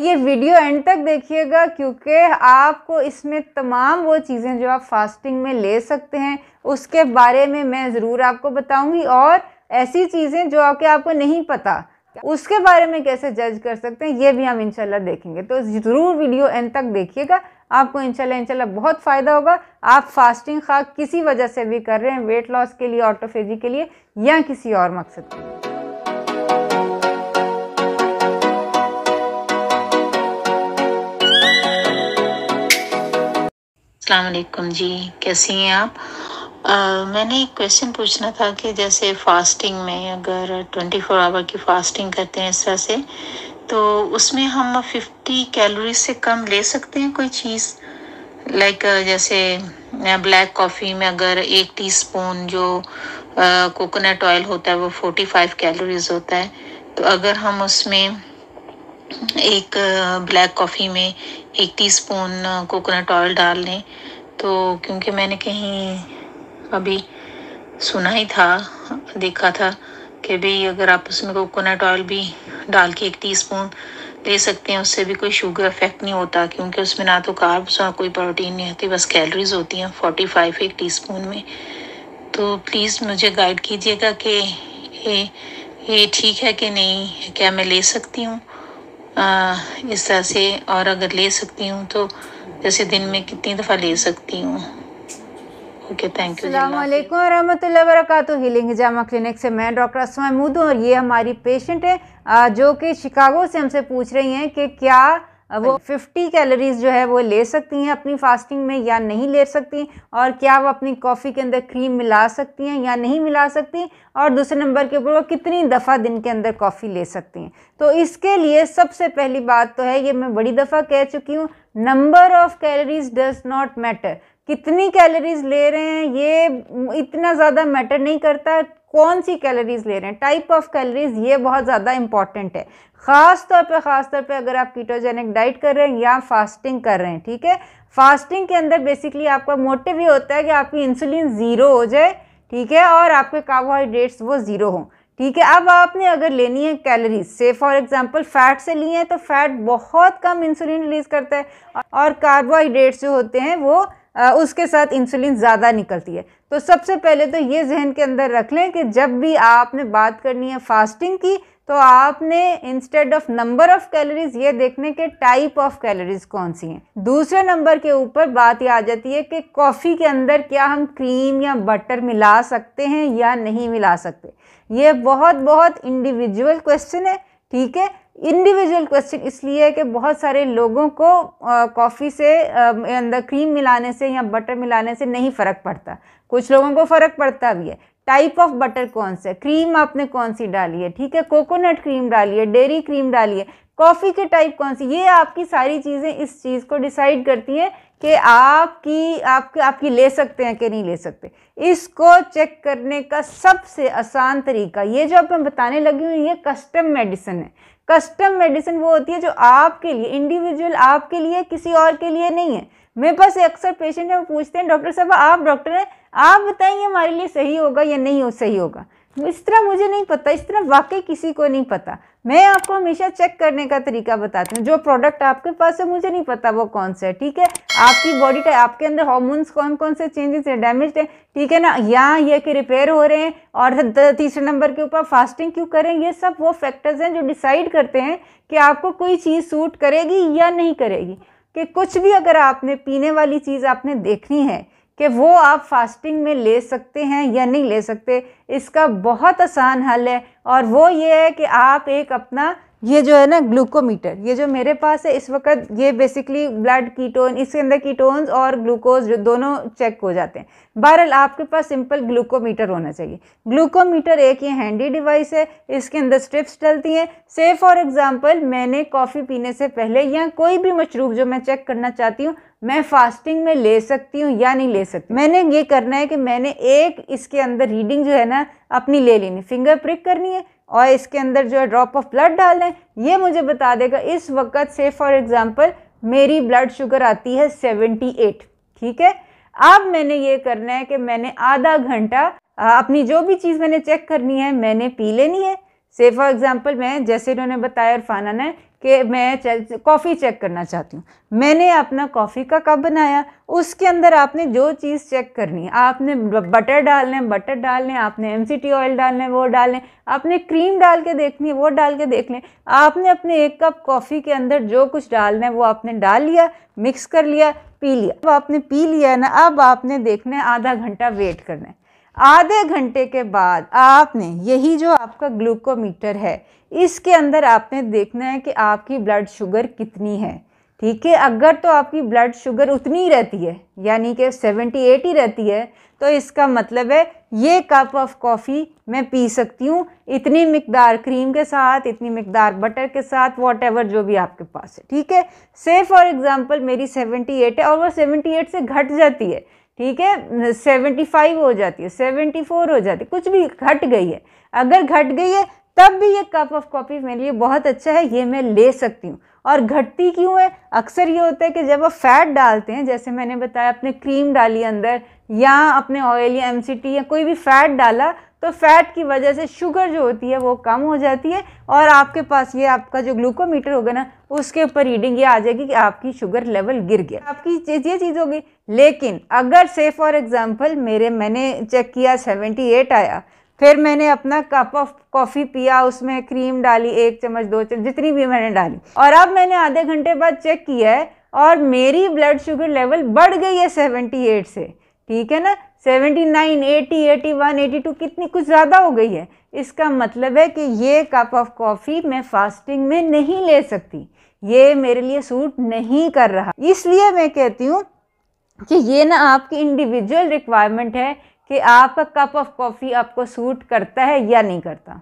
ये video and तक देखिएगा क्योंकि आपको इसमें तमाम वो चीज़ें जो आप फास्टिंग में ले सकते हैं उसके बारे में मैं ज़रूर आपको बताऊंगी और ऐसी चीज़ें जो आपके आपको नहीं पता उसके बारे में कैसे जज कर सकते हैं ये भी हम इंशाल्लाह देखेंगे तो ज़रूर वीडियो एंड तक देखिएगा आपको इंशाल्लाह इंशाल्लाह बहुत फ़ायदा होगा आप फास्टिंग खा किसी वजह से भी कर रहे हैं वेट लॉस के लिए ऑटोफेजी के लिए या किसी और मकसद के लिए अलकुम जी कैसी हैं आप आ, मैंने एक क्वेश्चन पूछना था कि जैसे फास्टिंग में अगर 24 फोर आवर की फास्टिंग करते हैं इस तरह से तो उसमें हम 50 कैलोरी से कम ले सकते हैं कोई चीज़ लाइक जैसे ब्लैक कॉफ़ी में अगर एक टीस्पून जो कोकोनट ऑयल होता है वो 45 कैलोरीज होता है तो अगर हम उसमें एक ब्लैक कॉफ़ी में एक टीस्पून कोकोनट ऑयल डाल लें तो क्योंकि मैंने कहीं अभी सुना ही था देखा था कि भाई अगर आप उसमें कोकोनट ऑयल भी डाल के एक टीस्पून ले सकते हैं उससे भी कोई शुगर इफेक्ट नहीं होता क्योंकि उसमें ना तो कार्ब्स और कोई प्रोटीन नहीं होती बस कैलोरीज होती हैं फोर्टी फाइव एक टी में तो प्लीज़ मुझे गाइड कीजिएगा कि ये ठीक है कि नहीं क्या मैं ले सकती हूँ इस तरह से और अगर ले सकती हूँ तो जैसे दिन में कितनी दफ़ा ले सकती हूँ ओके थैंक यू हीलिंग जामा क्लिनिक से मैं डॉक्टर असमा मुदू और ये हमारी पेशेंट है जो कि शिकागो से हमसे पूछ रही हैं कि क्या वो 50 कैलोरीज जो है वो ले सकती हैं अपनी फास्टिंग में या नहीं ले सकती और क्या वो अपनी कॉफ़ी के अंदर क्रीम मिला सकती हैं या नहीं मिला सकती और दूसरे नंबर के ऊपर वो कितनी दफ़ा दिन के अंदर कॉफ़ी ले सकती हैं तो इसके लिए सबसे पहली बात तो है ये मैं बड़ी दफ़ा कह चुकी हूँ number of calories does not matter कितनी कैलोरीज ले रहे हैं ये इतना ज़्यादा मैटर नहीं करता कौन सी कैलोरीज ले रहे हैं टाइप ऑफ कैलोरीज ये बहुत ज़्यादा इंपॉर्टेंट है ख़ास तौर पे ख़ास तौर पे अगर आप कीटोजेनिक डाइट कर रहे हैं या फास्टिंग कर रहे हैं ठीक है फास्टिंग के अंदर बेसिकली आपका मोटिव ये होता है कि आपकी इंसुलिन ज़ीरो हो जाए ठीक है और आपके कार्बोहाइड्रेट्स वो ज़ीरो हों ठीक है अब आपने अगर लेनी है कैलोरीज से फॉर एग्जांपल फैट से लिए हैं तो फैट बहुत कम इंसुलिन रिलीज करता है और कार्बोहाइड्रेट्स जो होते हैं वो उसके साथ इंसुलिन ज़्यादा निकलती है तो सबसे पहले तो ये जहन के अंदर रख लें कि जब भी आपने बात करनी है फास्टिंग की तो आपने instead of number of calories ये देखने के टाइप ऑफ कैलोरीज कौन सी हैं दूसरे नंबर के ऊपर बात ये आ जाती है कि कॉफ़ी के अंदर क्या हम क्रीम या बटर मिला सकते हैं या नहीं मिला सकते ये बहुत बहुत इंडिविजुअल क्वेश्चन है ठीक है इंडिविजुअल क्वेश्चन इसलिए कि बहुत सारे लोगों को कॉफ़ी से अंदर क्रीम मिलाने से या बटर मिलाने से नहीं फ़र्क पड़ता कुछ लोगों को फ़र्क पड़ता भी है टाइप ऑफ बटर कौन सा है क्रीम आपने कौन सी डाली है ठीक है कोकोनट क्रीम डाली है डेयरी क्रीम डाली है कॉफ़ी के टाइप कौन सी ये आपकी सारी चीज़ें इस चीज़ को डिसाइड करती हैं कि आपकी आपके आपकी ले सकते हैं कि नहीं ले सकते इसको चेक करने का सबसे आसान तरीका ये जो आप मैं बताने लगी हूँ ये कस्टम मेडिसिन है कस्टम मेडिसिन वो होती है जो आपके लिए इंडिविजुअल आपके लिए किसी और के लिए नहीं है मेरे पास अक्सर पेशेंट है वो पूछते हैं डॉक्टर साहब आप डॉक्टर हैं आप बताएंगे हमारे लिए सही होगा या नहीं हो सही होगा इस तरह मुझे नहीं पता इस तरह वाकई किसी को नहीं पता मैं आपको हमेशा चेक करने का तरीका बताती हूँ जो प्रोडक्ट आपके पास है मुझे नहीं पता वो कौन सा है ठीक है आपकी बॉडी टाइप आपके अंदर हॉर्मोन्स कौन कौन से चेंजेस हैं डैमेज हैं ठीक है ना यहाँ ये कि रिपेयर हो रहे हैं और तीसरे नंबर के ऊपर फास्टिंग क्यों करें ये सब वो फैक्टर्स हैं जो डिसाइड करते हैं कि आपको कोई चीज़ सूट करेगी या नहीं करेगी कि कुछ भी अगर आपने पीने वाली चीज़ आपने देखनी है कि वो आप फास्टिंग में ले सकते हैं या नहीं ले सकते इसका बहुत आसान हल है और वो ये है कि आप एक अपना ये जो है ना ग्लूकोमीटर ये जो मेरे पास है इस वक्त ये बेसिकली ब्लड कीटोन इसके अंदर कीटोन्स और ग्लूकोज जो दोनों चेक हो जाते हैं बहरहाल आपके पास सिंपल ग्लूकोमीटर होना चाहिए ग्लूकोमीटर एक ये हैंडी डिवाइस है इसके अंदर स्ट्रिप्स डलती हैं से फॉर एग्ज़ाम्पल मैंने कॉफ़ी पीने से पहले या कोई भी मशरूब जो मैं चेक करना चाहती हूँ मैं फास्टिंग में ले सकती हूँ या नहीं ले सकती मैंने ये करना है कि मैंने एक इसके अंदर रीडिंग जो है ना अपनी ले लेनी फिंगर प्रिक करनी है और इसके अंदर जो है ड्रॉप ऑफ ब्लड डाल दें ये मुझे बता देगा इस वक्त से फॉर एग्ज़ाम्पल मेरी ब्लड शुगर आती है 78 ठीक है अब मैंने ये करना है कि मैंने आधा घंटा अपनी जो भी चीज़ मैंने चेक करनी है मैंने पी लेनी है से फॉर एग्ज़ाम्पल मैं जैसे इन्होंने बताया इरफाना ने कि मैं कॉफ़ी चेक करना चाहती हूँ मैंने अपना कॉफ़ी का कप बनाया उसके अंदर आपने जो चीज़ चेक करनी है आपने बटर डालना है बटर डालने आपने एम सी टी ऑयल डालना है वो लें आपने क्रीम डाल के देखनी है वो डाल के देख लें आपने अपने एक कप कॉफ़ी के अंदर जो कुछ डालना है वो आपने डाल लिया मिक्स कर लिया पी लिया अब आपने पी लिया ना अब आपने देखना है आधा घंटा वेट करना है आधे घंटे के बाद आपने यही जो आपका ग्लूकोमीटर है इसके अंदर आपने देखना है कि आपकी ब्लड शुगर कितनी है ठीक है अगर तो आपकी ब्लड शुगर उतनी ही रहती है यानी कि सेवेंटी एट ही रहती है तो इसका मतलब है ये कप ऑफ़ कॉफ़ी मैं पी सकती हूँ इतनी मकदार क्रीम के साथ इतनी मकदार बटर के साथ वॉट एवर जो भी आपके पास है ठीक है से फॉर एग्ज़ाम्पल मेरी सेवेंटी एट है और वो सेवेंटी एट से घट जाती है ठीक है सेवेंटी फाइव हो जाती है सेवेंटी फोर हो जाती है कुछ भी घट गई है अगर घट गई है तब भी ये कप ऑफ कॉफ़ी मेरे लिए बहुत अच्छा है ये मैं ले सकती हूँ और घटती क्यों है अक्सर ये होता है कि जब आप फैट डालते हैं जैसे मैंने बताया अपने क्रीम डाली अंदर या अपने ऑयल या एम या कोई भी फैट डाला तो फैट की वजह से शुगर जो होती है वो कम हो जाती है और आपके पास ये आपका जो ग्लूकोमीटर होगा ना उसके ऊपर रीडिंग ये आ जाएगी कि आपकी शुगर लेवल गिर गया आपकी चीज़ ये चीज़ होगी लेकिन अगर से फॉर एग्ज़ाम्पल मेरे मैंने चेक किया सेवेंटी एट आया फिर मैंने अपना कप ऑफ कॉफ़ी पिया उसमें क्रीम डाली एक चम्मच दो चम्मच जितनी भी मैंने डाली और अब मैंने आधे घंटे बाद चेक किया है और मेरी ब्लड शुगर लेवल बढ़ गई है सेवेंटी एट से ठीक है ना seventy nine eighty eighty one eighty two कितनी कुछ ज़्यादा हो गई है इसका मतलब है कि ये कप ऑफ कॉफ़ी मैं फास्टिंग में नहीं ले सकती ये मेरे लिए सूट नहीं कर रहा इसलिए मैं कहती हूँ कि ये ना आपकी इंडिविजुअल रिक्वायरमेंट है कि आपका कप ऑफ कॉफ़ी आपको सूट करता है या नहीं करता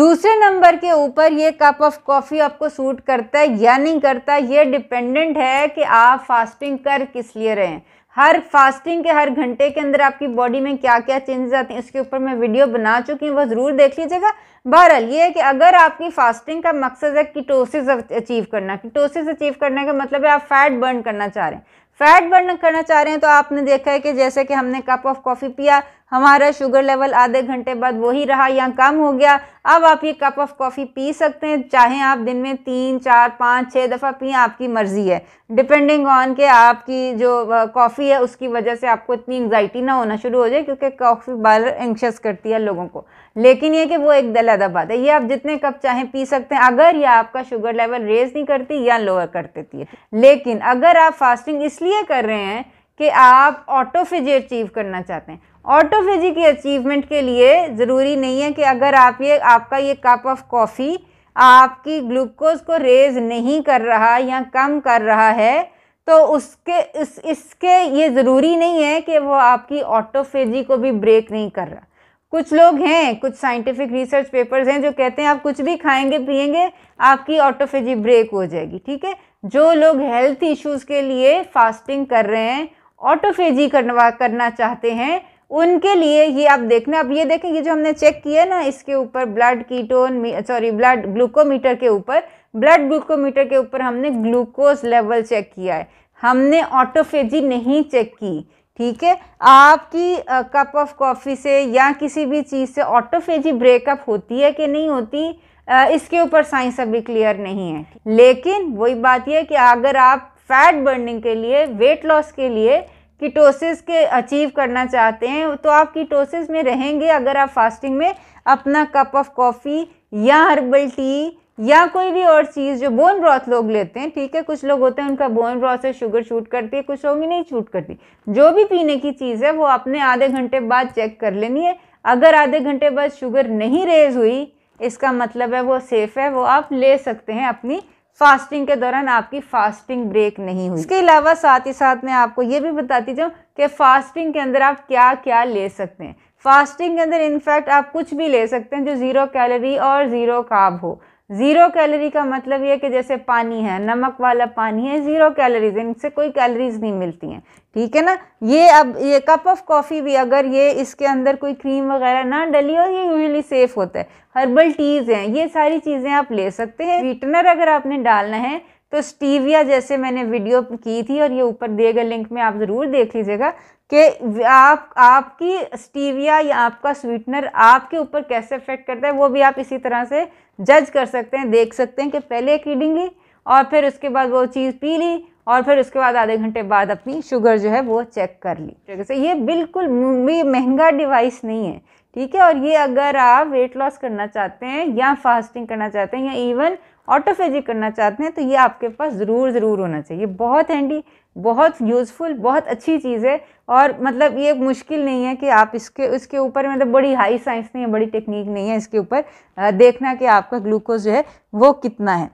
दूसरे नंबर के ऊपर ये कप ऑफ कॉफ़ी आपको सूट करता है या नहीं करता ये डिपेंडेंट है कि आप फास्टिंग कर किस लिए रहें हर फास्टिंग के हर घंटे के अंदर आपकी बॉडी में क्या क्या चेंजेस आते हैं उसके ऊपर मैं वीडियो बना चुकी हूँ वो ज़रूर देख लीजिएगा बहरहाल ये है कि अगर आपकी फास्टिंग का मकसद है कीटोसिस अचीव करना कीटोसिस अचीव करने का मतलब है आप फैट बर्न करना चाह रहे हैं फैट बर्न करना चाह रहे हैं तो आपने देखा है कि जैसे कि हमने कप ऑफ कॉफ़ी पिया हमारा शुगर लेवल आधे घंटे बाद वही रहा या कम हो गया अब आप ये कप ऑफ कॉफ़ी पी सकते हैं चाहे आप दिन में तीन चार पाँच छः दफ़ा पिए आपकी मर्ज़ी है डिपेंडिंग ऑन के आपकी जो कॉफ़ी है उसकी वजह से आपको इतनी एंगजाइटी ना होना शुरू हो जाए क्योंकि कॉफ़ी बार एंक्शस करती है लोगों को लेकिन ये कि वो एक दलहदा बात है ये आप जितने कप चाहें पी सकते हैं अगर ये आपका शुगर लेवल रेज नहीं करती या लोअर कर देती है लेकिन अगर आप फास्टिंग इसलिए कर रहे हैं कि आप ऑटोफिजी अचीव करना चाहते हैं ऑटोफिजी की अचीवमेंट के लिए ज़रूरी नहीं है कि अगर आप ये आपका ये कप ऑफ कॉफ़ी आपकी ग्लूकोज को रेज नहीं कर रहा या कम कर रहा है तो उसके इस इसके ये ज़रूरी नहीं है कि वो आपकी ऑटोफेजी को भी ब्रेक नहीं कर रहा कुछ लोग हैं कुछ साइंटिफिक रिसर्च पेपर्स हैं जो कहते हैं आप कुछ भी खाएंगे पिएंगे आपकी ऑटोफेजी ब्रेक हो जाएगी ठीक है जो लोग हेल्थ इश्यूज़ के लिए फास्टिंग कर रहे हैं ऑटोफेजी करवा करना चाहते हैं उनके लिए ये आप देखना अब ये देखें ये जो हमने चेक किया ना इसके ऊपर blood ketone sorry blood glucometer के ऊपर ब्लड ग्लूकोमीटर के ऊपर हमने ग्लूकोज लेवल चेक किया है हमने ऑटोफेजी नहीं चेक की ठीक है आपकी कप ऑफ कॉफ़ी से या किसी भी चीज़ से ऑटोफेजी ब्रेकअप होती है कि नहीं होती आ, इसके ऊपर साइंस अभी क्लियर नहीं है लेकिन वही बात यह कि अगर आप फैट बर्निंग के लिए वेट लॉस के लिए कीटोसिस के अचीव करना चाहते हैं तो आप कीटोसिस में रहेंगे अगर आप फास्टिंग में अपना कप ऑफ कॉफ़ी या हर्बल टी या कोई भी और चीज़ जो बोन ब्रॉथ लोग लेते हैं ठीक है कुछ लोग होते हैं उनका बोन ब्रॉथ से शुगर शूट करती है कुछ लोगों की नहीं शूट करती जो भी पीने की चीज़ है वो आपने आधे घंटे बाद चेक कर लेनी है अगर आधे घंटे बाद शुगर नहीं रेज हुई इसका मतलब है वो सेफ़ है वो आप ले सकते हैं अपनी फास्टिंग के दौरान आपकी फास्टिंग ब्रेक नहीं हुई इसके अलावा साथ ही साथ मैं आपको ये भी बताती जाऊँ कि फास्टिंग के अंदर आप क्या क्या ले सकते हैं फास्टिंग के अंदर इनफैक्ट आप कुछ भी ले सकते हैं जो ज़ीरो कैलोरी और ज़ीरो काब हो ज़ीरो कैलोरी का मतलब यह कि जैसे पानी है नमक वाला पानी है ज़ीरो कैलोरीज इनसे कोई कैलोरीज नहीं मिलती हैं ठीक है ना ये अब ये कप ऑफ़ कॉफ़ी भी अगर ये इसके अंदर कोई क्रीम वगैरह ना डली हो ये यूजली सेफ़ होता है हर्बल टीज़ हैं ये सारी चीज़ें आप ले सकते हैं स्वीटनर अगर आपने डालना है तो स्टीविया जैसे मैंने वीडियो की थी और ये ऊपर दिए गए लिंक में आप ज़रूर देख लीजिएगा कि आप आपकी स्टीविया या आपका स्वीटनर आपके ऊपर कैसे इफेक्ट करता है वो भी आप इसी तरह से जज कर सकते हैं देख सकते हैं कि पहले एक रीडिंग ली और फिर उसके बाद वो चीज़ पी ली और फिर उसके बाद आधे घंटे बाद अपनी शुगर जो है वो चेक कर ली ठीक है ये बिल्कुल भी महंगा डिवाइस नहीं है ठीक है और ये अगर आप वेट लॉस करना चाहते हैं या फास्टिंग करना चाहते हैं या इवन ऑटोफेजिक करना चाहते हैं तो ये आपके पास ज़रूर ज़रूर होना चाहिए बहुत हैंडी बहुत यूज़फुल बहुत अच्छी चीज़ है और मतलब ये मुश्किल नहीं है कि आप इसके इसके ऊपर मतलब बड़ी हाई साइंस नहीं है बड़ी टेक्निक नहीं है इसके ऊपर देखना कि आपका ग्लूकोज जो है वो कितना है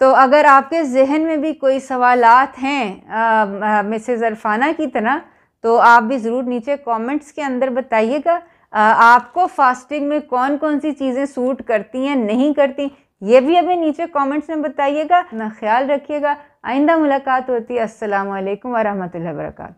तो अगर आपके जहन में भी कोई सवालत हैं मिसेज़ अरफाना की तरह तो आप भी ज़रूर नीचे कमेंट्स के अंदर बताइएगा आपको फास्टिंग में कौन कौन सी चीज़ें सूट करती हैं नहीं करती ये भी अभी नीचे कमेंट्स में बताइएगा ना ख्याल रखिएगा आइंदा मुलाकात होती है असलकम वरहमल वर्का